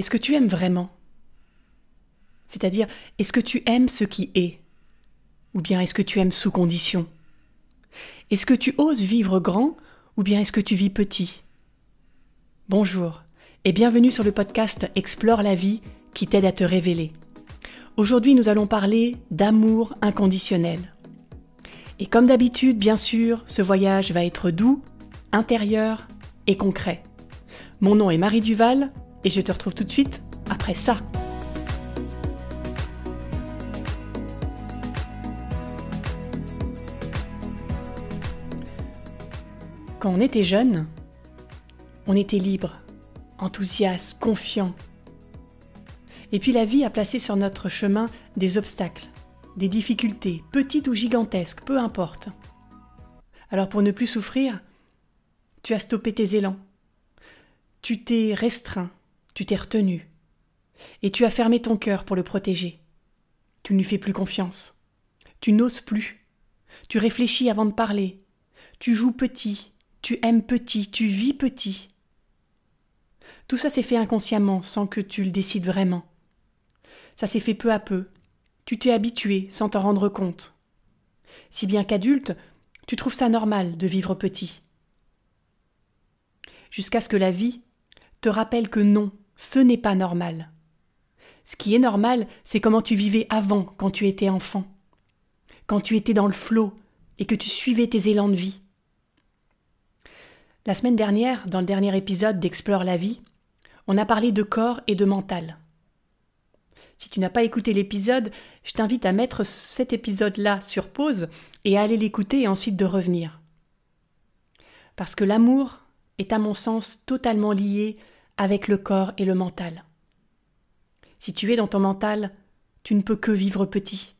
Est-ce que tu aimes vraiment C'est-à-dire, est-ce que tu aimes ce qui est Ou bien est-ce que tu aimes sous condition Est-ce que tu oses vivre grand ou bien est-ce que tu vis petit Bonjour et bienvenue sur le podcast Explore la vie qui t'aide à te révéler. Aujourd'hui, nous allons parler d'amour inconditionnel. Et comme d'habitude, bien sûr, ce voyage va être doux, intérieur et concret. Mon nom est Marie Duval, et je te retrouve tout de suite après ça. Quand on était jeune, on était libre, enthousiaste, confiant. Et puis la vie a placé sur notre chemin des obstacles, des difficultés, petites ou gigantesques, peu importe. Alors pour ne plus souffrir, tu as stoppé tes élans. Tu t'es restreint, tu t'es retenu. Et tu as fermé ton cœur pour le protéger. Tu ne lui fais plus confiance. Tu n'oses plus. Tu réfléchis avant de parler. Tu joues petit. Tu aimes petit. Tu vis petit. Tout ça s'est fait inconsciemment, sans que tu le décides vraiment. Ça s'est fait peu à peu. Tu t'es habitué sans t'en rendre compte. Si bien qu'adulte, tu trouves ça normal de vivre petit. Jusqu'à ce que la vie te rappelle que non, ce n'est pas normal. Ce qui est normal, c'est comment tu vivais avant, quand tu étais enfant, quand tu étais dans le flot et que tu suivais tes élans de vie. La semaine dernière, dans le dernier épisode d'Explore la vie, on a parlé de corps et de mental. Si tu n'as pas écouté l'épisode, je t'invite à mettre cet épisode-là sur pause et à aller l'écouter et ensuite de revenir. Parce que l'amour est à mon sens totalement lié avec le corps et le mental. Si tu es dans ton mental, tu ne peux que vivre petit.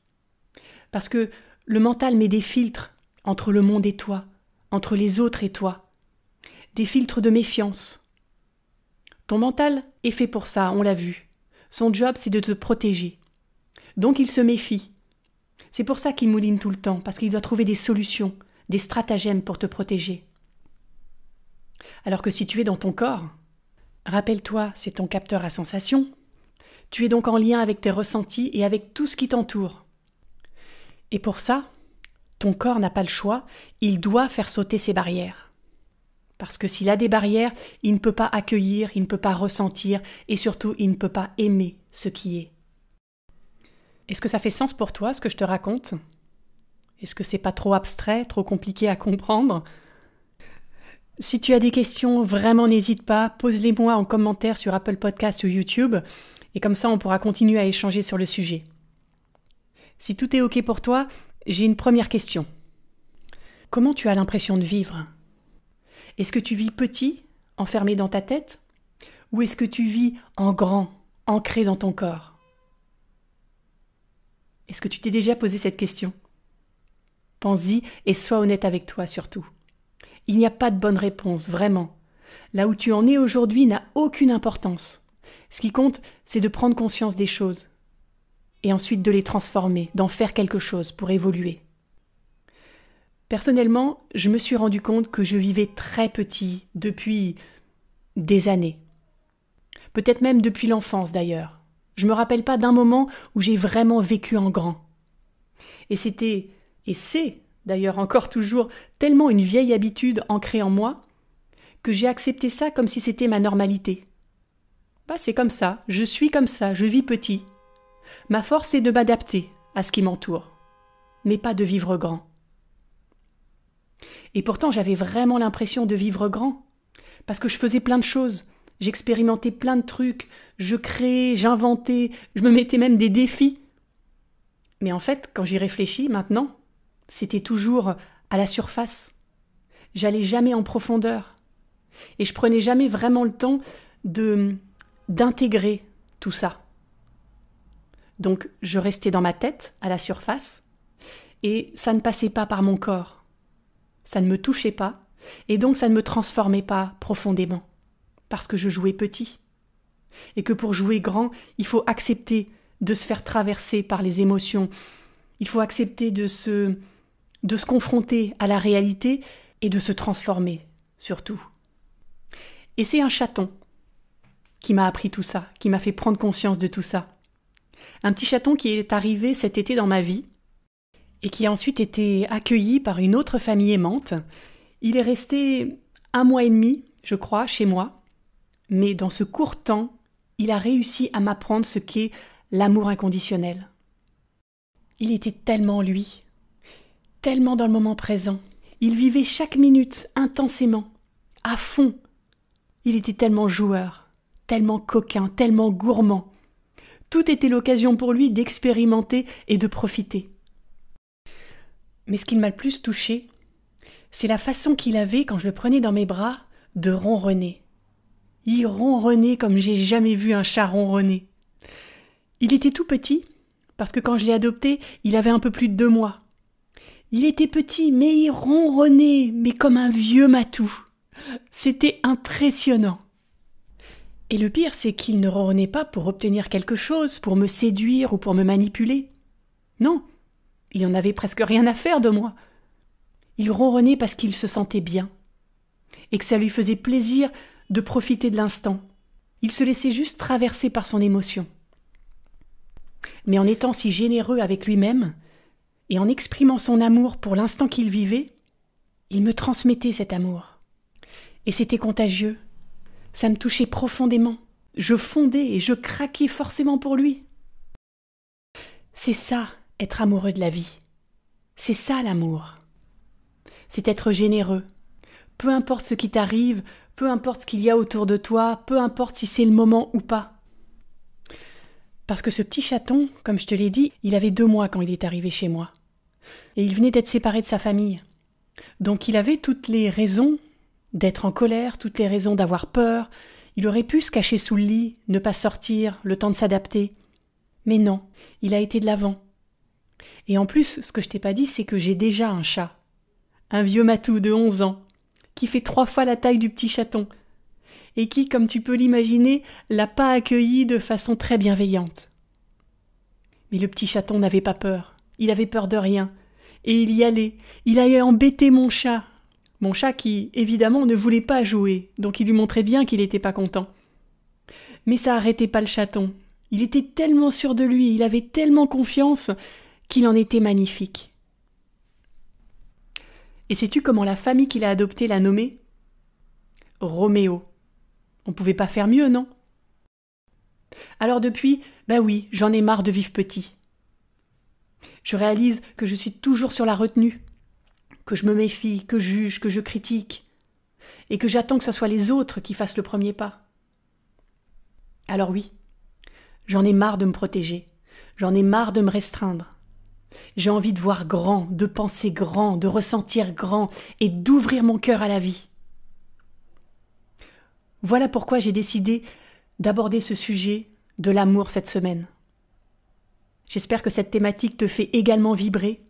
Parce que le mental met des filtres entre le monde et toi, entre les autres et toi, des filtres de méfiance. Ton mental est fait pour ça, on l'a vu. Son job, c'est de te protéger. Donc il se méfie. C'est pour ça qu'il mouline tout le temps, parce qu'il doit trouver des solutions, des stratagèmes pour te protéger. Alors que si tu es dans ton corps, Rappelle-toi, c'est ton capteur à sensations. Tu es donc en lien avec tes ressentis et avec tout ce qui t'entoure. Et pour ça, ton corps n'a pas le choix, il doit faire sauter ses barrières. Parce que s'il a des barrières, il ne peut pas accueillir, il ne peut pas ressentir, et surtout il ne peut pas aimer ce qui est. Est-ce que ça fait sens pour toi ce que je te raconte Est-ce que c'est pas trop abstrait, trop compliqué à comprendre si tu as des questions, vraiment n'hésite pas, pose-les-moi en commentaire sur Apple Podcast ou YouTube, et comme ça on pourra continuer à échanger sur le sujet. Si tout est OK pour toi, j'ai une première question. Comment tu as l'impression de vivre Est-ce que tu vis petit, enfermé dans ta tête Ou est-ce que tu vis en grand, ancré dans ton corps Est-ce que tu t'es déjà posé cette question Pense-y et sois honnête avec toi surtout. Il n'y a pas de bonne réponse, vraiment. Là où tu en es aujourd'hui n'a aucune importance. Ce qui compte, c'est de prendre conscience des choses, et ensuite de les transformer, d'en faire quelque chose pour évoluer. Personnellement, je me suis rendu compte que je vivais très petit depuis des années. Peut-être même depuis l'enfance d'ailleurs. Je me rappelle pas d'un moment où j'ai vraiment vécu en grand. Et c'était, et c'est d'ailleurs encore toujours, tellement une vieille habitude ancrée en moi, que j'ai accepté ça comme si c'était ma normalité. Bah, c'est comme ça, je suis comme ça, je vis petit. Ma force est de m'adapter à ce qui m'entoure, mais pas de vivre grand. Et pourtant, j'avais vraiment l'impression de vivre grand, parce que je faisais plein de choses, j'expérimentais plein de trucs, je créais, j'inventais, je me mettais même des défis. Mais en fait, quand j'y réfléchis maintenant, c'était toujours à la surface. J'allais jamais en profondeur. Et je prenais jamais vraiment le temps de d'intégrer tout ça. Donc je restais dans ma tête, à la surface, et ça ne passait pas par mon corps. Ça ne me touchait pas, et donc ça ne me transformait pas profondément, parce que je jouais petit. Et que pour jouer grand, il faut accepter de se faire traverser par les émotions, il faut accepter de se de se confronter à la réalité et de se transformer, surtout. Et c'est un chaton qui m'a appris tout ça, qui m'a fait prendre conscience de tout ça. Un petit chaton qui est arrivé cet été dans ma vie et qui a ensuite été accueilli par une autre famille aimante. Il est resté un mois et demi, je crois, chez moi, mais dans ce court temps, il a réussi à m'apprendre ce qu'est l'amour inconditionnel. Il était tellement lui, tellement dans le moment présent. Il vivait chaque minute intensément, à fond. Il était tellement joueur, tellement coquin, tellement gourmand. Tout était l'occasion pour lui d'expérimenter et de profiter. Mais ce qui m'a le plus touché, c'est la façon qu'il avait, quand je le prenais dans mes bras, de ronronner. Il ronronnait comme j'ai jamais vu un chat ronronner. Il était tout petit, parce que quand je l'ai adopté, il avait un peu plus de deux mois. Il était petit, mais il ronronnait, mais comme un vieux matou. C'était impressionnant. Et le pire, c'est qu'il ne ronronnait pas pour obtenir quelque chose, pour me séduire ou pour me manipuler. Non, il n'en avait presque rien à faire de moi. Il ronronnait parce qu'il se sentait bien, et que ça lui faisait plaisir de profiter de l'instant. Il se laissait juste traverser par son émotion. Mais en étant si généreux avec lui-même, et en exprimant son amour pour l'instant qu'il vivait, il me transmettait cet amour. Et c'était contagieux. Ça me touchait profondément. Je fondais et je craquais forcément pour lui. C'est ça, être amoureux de la vie. C'est ça l'amour. C'est être généreux. Peu importe ce qui t'arrive, peu importe ce qu'il y a autour de toi, peu importe si c'est le moment ou pas. Parce que ce petit chaton, comme je te l'ai dit, il avait deux mois quand il est arrivé chez moi. Et il venait d'être séparé de sa famille. Donc il avait toutes les raisons d'être en colère, toutes les raisons d'avoir peur. Il aurait pu se cacher sous le lit, ne pas sortir, le temps de s'adapter. Mais non, il a été de l'avant. Et en plus, ce que je t'ai pas dit, c'est que j'ai déjà un chat. Un vieux matou de 11 ans, qui fait trois fois la taille du petit chaton, et qui, comme tu peux l'imaginer, l'a pas accueilli de façon très bienveillante. Mais le petit chaton n'avait pas peur. Il avait peur de rien. Et il y allait. Il allait embêter mon chat. Mon chat qui, évidemment, ne voulait pas jouer, donc il lui montrait bien qu'il n'était pas content. Mais ça arrêtait pas le chaton. Il était tellement sûr de lui, il avait tellement confiance qu'il en était magnifique. Et sais-tu comment la famille qu'il a adoptée l'a nommé Roméo. On pouvait pas faire mieux, non Alors depuis, bah oui, j'en ai marre de vivre petit. Je réalise que je suis toujours sur la retenue, que je me méfie, que je juge, que je critique, et que j'attends que ce soit les autres qui fassent le premier pas. Alors oui, j'en ai marre de me protéger, j'en ai marre de me restreindre. J'ai envie de voir grand, de penser grand, de ressentir grand, et d'ouvrir mon cœur à la vie. Voilà pourquoi j'ai décidé d'aborder ce sujet de l'amour cette semaine. J'espère que cette thématique te fait également vibrer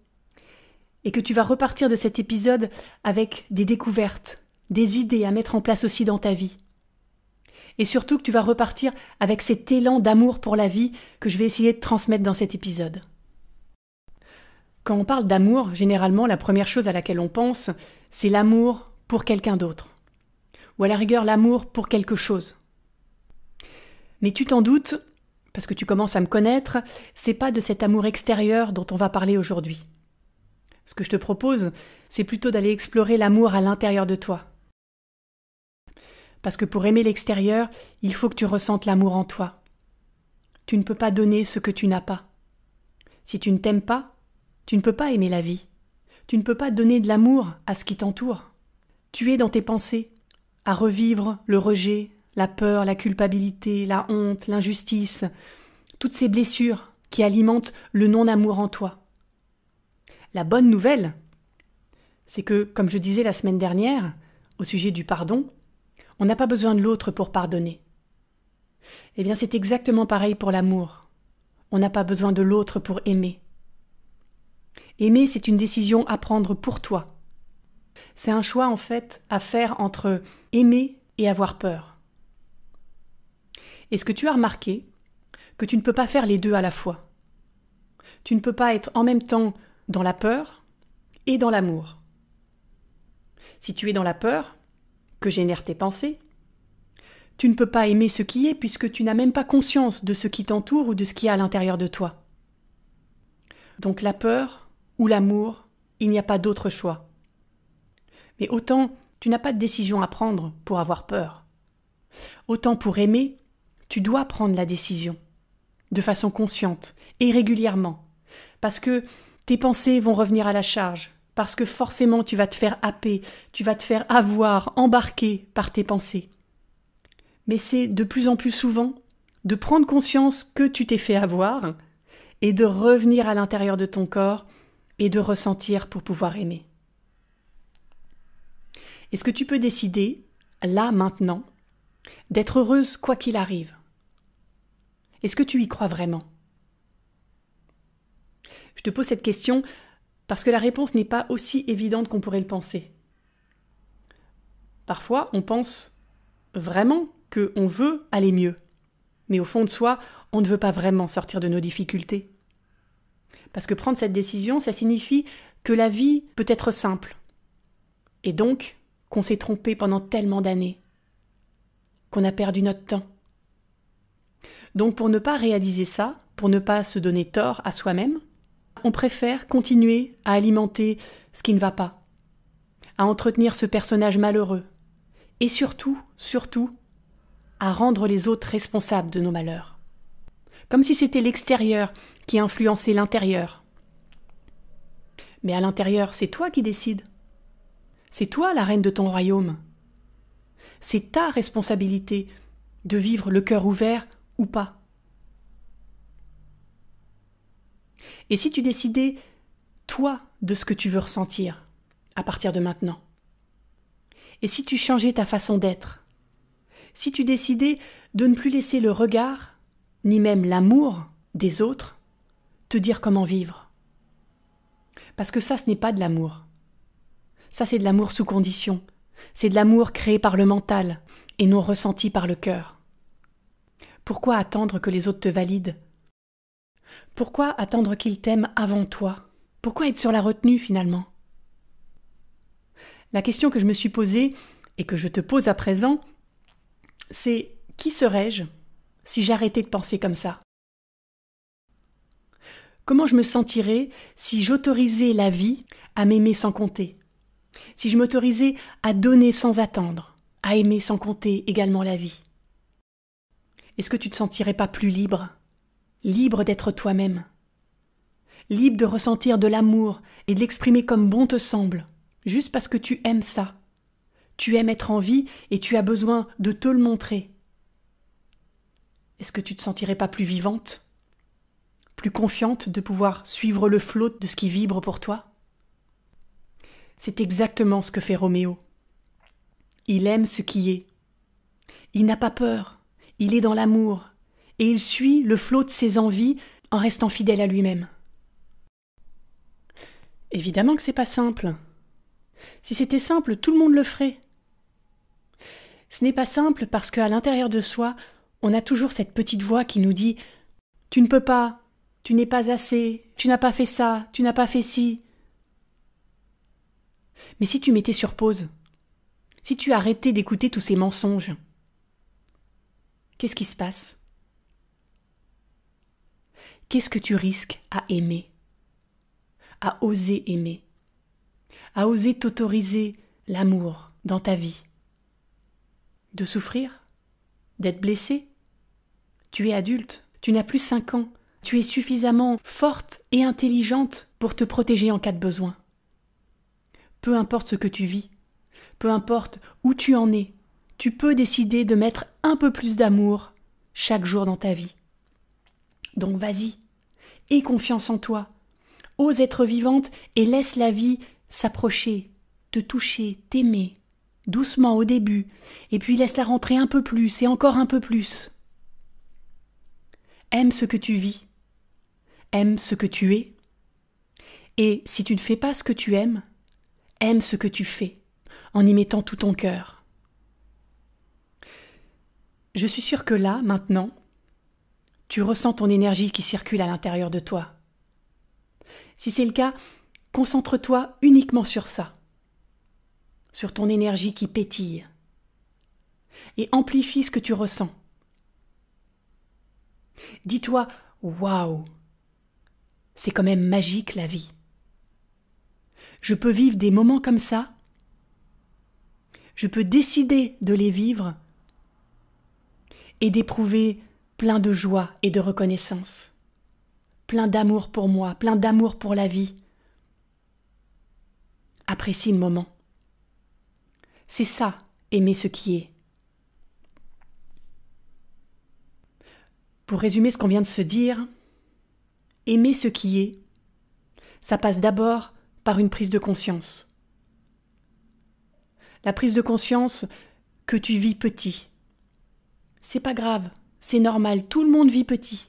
et que tu vas repartir de cet épisode avec des découvertes, des idées à mettre en place aussi dans ta vie. Et surtout que tu vas repartir avec cet élan d'amour pour la vie que je vais essayer de transmettre dans cet épisode. Quand on parle d'amour, généralement la première chose à laquelle on pense, c'est l'amour pour quelqu'un d'autre. Ou à la rigueur l'amour pour quelque chose. Mais tu t'en doutes, parce que tu commences à me connaître, c'est pas de cet amour extérieur dont on va parler aujourd'hui. Ce que je te propose, c'est plutôt d'aller explorer l'amour à l'intérieur de toi. Parce que pour aimer l'extérieur, il faut que tu ressentes l'amour en toi. Tu ne peux pas donner ce que tu n'as pas. Si tu ne t'aimes pas, tu ne peux pas aimer la vie. Tu ne peux pas donner de l'amour à ce qui t'entoure. Tu es dans tes pensées, à revivre le rejet, la peur, la culpabilité, la honte, l'injustice, toutes ces blessures qui alimentent le non-amour en toi. La bonne nouvelle, c'est que, comme je disais la semaine dernière, au sujet du pardon, on n'a pas besoin de l'autre pour pardonner. Eh bien, c'est exactement pareil pour l'amour. On n'a pas besoin de l'autre pour aimer. Aimer, c'est une décision à prendre pour toi. C'est un choix, en fait, à faire entre aimer et avoir peur. Est-ce que tu as remarqué que tu ne peux pas faire les deux à la fois Tu ne peux pas être en même temps dans la peur et dans l'amour. Si tu es dans la peur, que génèrent tes pensées, tu ne peux pas aimer ce qui est puisque tu n'as même pas conscience de ce qui t'entoure ou de ce qui est à l'intérieur de toi. Donc la peur ou l'amour, il n'y a pas d'autre choix. Mais autant tu n'as pas de décision à prendre pour avoir peur. Autant pour aimer, tu dois prendre la décision, de façon consciente et régulièrement, parce que tes pensées vont revenir à la charge, parce que forcément tu vas te faire happer, tu vas te faire avoir, embarquer par tes pensées. Mais c'est de plus en plus souvent de prendre conscience que tu t'es fait avoir et de revenir à l'intérieur de ton corps et de ressentir pour pouvoir aimer. Est-ce que tu peux décider, là maintenant, d'être heureuse quoi qu'il arrive est-ce que tu y crois vraiment Je te pose cette question parce que la réponse n'est pas aussi évidente qu'on pourrait le penser. Parfois, on pense vraiment qu'on veut aller mieux, mais au fond de soi, on ne veut pas vraiment sortir de nos difficultés. Parce que prendre cette décision, ça signifie que la vie peut être simple, et donc qu'on s'est trompé pendant tellement d'années, qu'on a perdu notre temps. Donc pour ne pas réaliser ça, pour ne pas se donner tort à soi-même, on préfère continuer à alimenter ce qui ne va pas, à entretenir ce personnage malheureux, et surtout, surtout, à rendre les autres responsables de nos malheurs. Comme si c'était l'extérieur qui influençait l'intérieur. Mais à l'intérieur, c'est toi qui décides. C'est toi la reine de ton royaume. C'est ta responsabilité de vivre le cœur ouvert ou pas. Et si tu décidais, toi, de ce que tu veux ressentir à partir de maintenant Et si tu changeais ta façon d'être Si tu décidais de ne plus laisser le regard, ni même l'amour des autres, te dire comment vivre Parce que ça, ce n'est pas de l'amour. Ça, c'est de l'amour sous condition. C'est de l'amour créé par le mental et non ressenti par le cœur. Pourquoi attendre que les autres te valident Pourquoi attendre qu'ils t'aiment avant toi Pourquoi être sur la retenue finalement La question que je me suis posée et que je te pose à présent, c'est qui serais-je si j'arrêtais de penser comme ça Comment je me sentirais si j'autorisais la vie à m'aimer sans compter Si je m'autorisais à donner sans attendre, à aimer sans compter également la vie est-ce que tu ne te sentirais pas plus libre Libre d'être toi-même Libre de ressentir de l'amour et de l'exprimer comme bon te semble, juste parce que tu aimes ça. Tu aimes être en vie et tu as besoin de te le montrer. Est-ce que tu te sentirais pas plus vivante Plus confiante de pouvoir suivre le flot de ce qui vibre pour toi C'est exactement ce que fait Roméo. Il aime ce qui est. Il n'a pas peur il est dans l'amour, et il suit le flot de ses envies en restant fidèle à lui-même. Évidemment que c'est pas simple. Si c'était simple, tout le monde le ferait. Ce n'est pas simple parce qu'à l'intérieur de soi, on a toujours cette petite voix qui nous dit Tu ne peux pas, tu n'es pas assez, tu n'as pas fait ça, tu n'as pas fait ci. Mais si tu mettais sur pause, si tu arrêtais d'écouter tous ces mensonges, qu'est-ce qui se passe Qu'est-ce que tu risques à aimer À oser aimer À oser t'autoriser l'amour dans ta vie De souffrir D'être blessé Tu es adulte, tu n'as plus cinq ans, tu es suffisamment forte et intelligente pour te protéger en cas de besoin. Peu importe ce que tu vis, peu importe où tu en es, tu peux décider de mettre un peu plus d'amour chaque jour dans ta vie. Donc vas-y, aie confiance en toi, ose être vivante et laisse la vie s'approcher, te toucher, t'aimer, doucement au début, et puis laisse-la rentrer un peu plus et encore un peu plus. Aime ce que tu vis, aime ce que tu es, et si tu ne fais pas ce que tu aimes, aime ce que tu fais, en y mettant tout ton cœur. Je suis sûre que là, maintenant, tu ressens ton énergie qui circule à l'intérieur de toi. Si c'est le cas, concentre-toi uniquement sur ça, sur ton énergie qui pétille, et amplifie ce que tu ressens. Dis-toi, waouh, c'est quand même magique la vie. Je peux vivre des moments comme ça, je peux décider de les vivre et d'éprouver plein de joie et de reconnaissance, plein d'amour pour moi, plein d'amour pour la vie. Apprécie le moment. C'est ça, aimer ce qui est. Pour résumer ce qu'on vient de se dire, aimer ce qui est, ça passe d'abord par une prise de conscience. La prise de conscience que tu vis petit, c'est pas grave, c'est normal, tout le monde vit petit.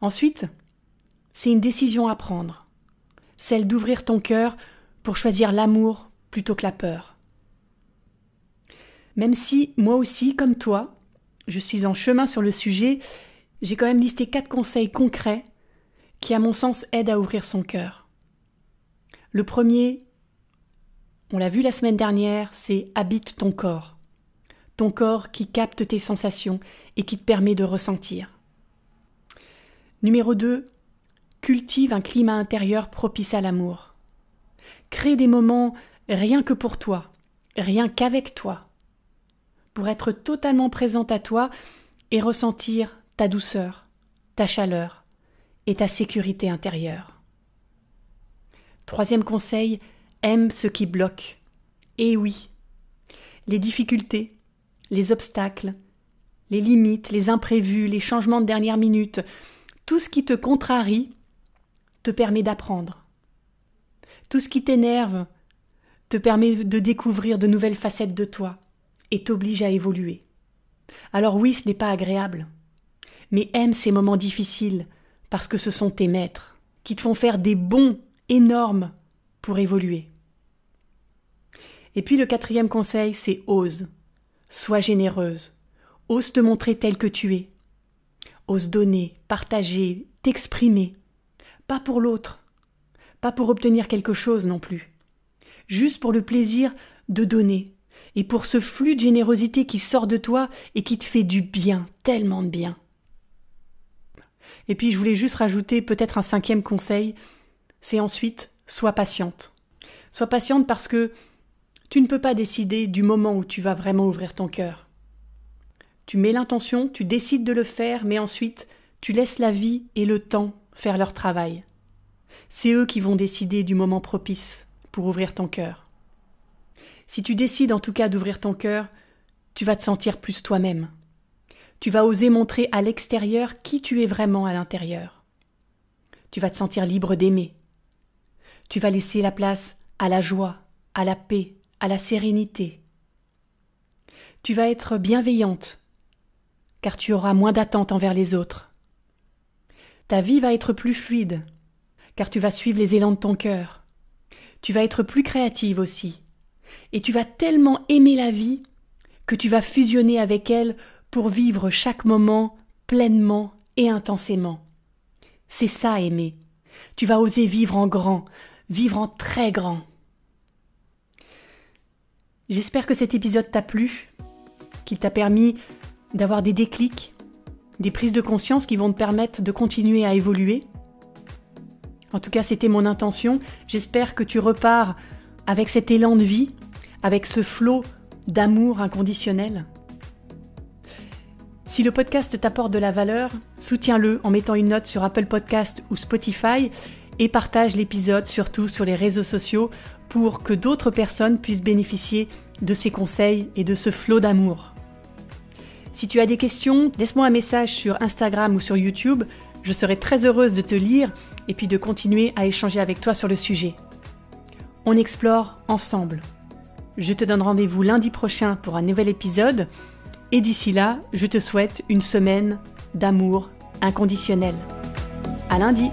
Ensuite, c'est une décision à prendre, celle d'ouvrir ton cœur pour choisir l'amour plutôt que la peur. Même si, moi aussi, comme toi, je suis en chemin sur le sujet, j'ai quand même listé quatre conseils concrets qui, à mon sens, aident à ouvrir son cœur. Le premier, on l'a vu la semaine dernière, c'est habite ton corps ton corps qui capte tes sensations et qui te permet de ressentir. Numéro 2. Cultive un climat intérieur propice à l'amour. Crée des moments rien que pour toi, rien qu'avec toi, pour être totalement présente à toi et ressentir ta douceur, ta chaleur et ta sécurité intérieure. Troisième conseil, aime ce qui bloque. Eh oui, les difficultés, les obstacles, les limites, les imprévus, les changements de dernière minute, tout ce qui te contrarie te permet d'apprendre. Tout ce qui t'énerve te permet de découvrir de nouvelles facettes de toi et t'oblige à évoluer. Alors oui, ce n'est pas agréable, mais aime ces moments difficiles parce que ce sont tes maîtres qui te font faire des bons, énormes pour évoluer. Et puis le quatrième conseil, c'est ose. Sois généreuse. Ose te montrer telle que tu es. Ose donner, partager, t'exprimer. Pas pour l'autre. Pas pour obtenir quelque chose non plus. Juste pour le plaisir de donner. Et pour ce flux de générosité qui sort de toi et qui te fait du bien, tellement de bien. Et puis je voulais juste rajouter peut-être un cinquième conseil, c'est ensuite sois patiente. Sois patiente parce que tu ne peux pas décider du moment où tu vas vraiment ouvrir ton cœur. Tu mets l'intention, tu décides de le faire, mais ensuite tu laisses la vie et le temps faire leur travail. C'est eux qui vont décider du moment propice pour ouvrir ton cœur. Si tu décides en tout cas d'ouvrir ton cœur, tu vas te sentir plus toi-même. Tu vas oser montrer à l'extérieur qui tu es vraiment à l'intérieur. Tu vas te sentir libre d'aimer. Tu vas laisser la place à la joie, à la paix, à la sérénité. Tu vas être bienveillante, car tu auras moins d'attentes envers les autres. Ta vie va être plus fluide, car tu vas suivre les élans de ton cœur. Tu vas être plus créative aussi, et tu vas tellement aimer la vie que tu vas fusionner avec elle pour vivre chaque moment pleinement et intensément. C'est ça aimer. Tu vas oser vivre en grand, vivre en très grand. J'espère que cet épisode t'a plu, qu'il t'a permis d'avoir des déclics, des prises de conscience qui vont te permettre de continuer à évoluer. En tout cas, c'était mon intention. J'espère que tu repars avec cet élan de vie, avec ce flot d'amour inconditionnel. Si le podcast t'apporte de la valeur, soutiens-le en mettant une note sur Apple Podcast ou Spotify et partage l'épisode surtout sur les réseaux sociaux pour que d'autres personnes puissent bénéficier de ces conseils et de ce flot d'amour. Si tu as des questions, laisse-moi un message sur Instagram ou sur YouTube. Je serai très heureuse de te lire et puis de continuer à échanger avec toi sur le sujet. On explore ensemble. Je te donne rendez-vous lundi prochain pour un nouvel épisode. Et d'ici là, je te souhaite une semaine d'amour inconditionnel. À lundi!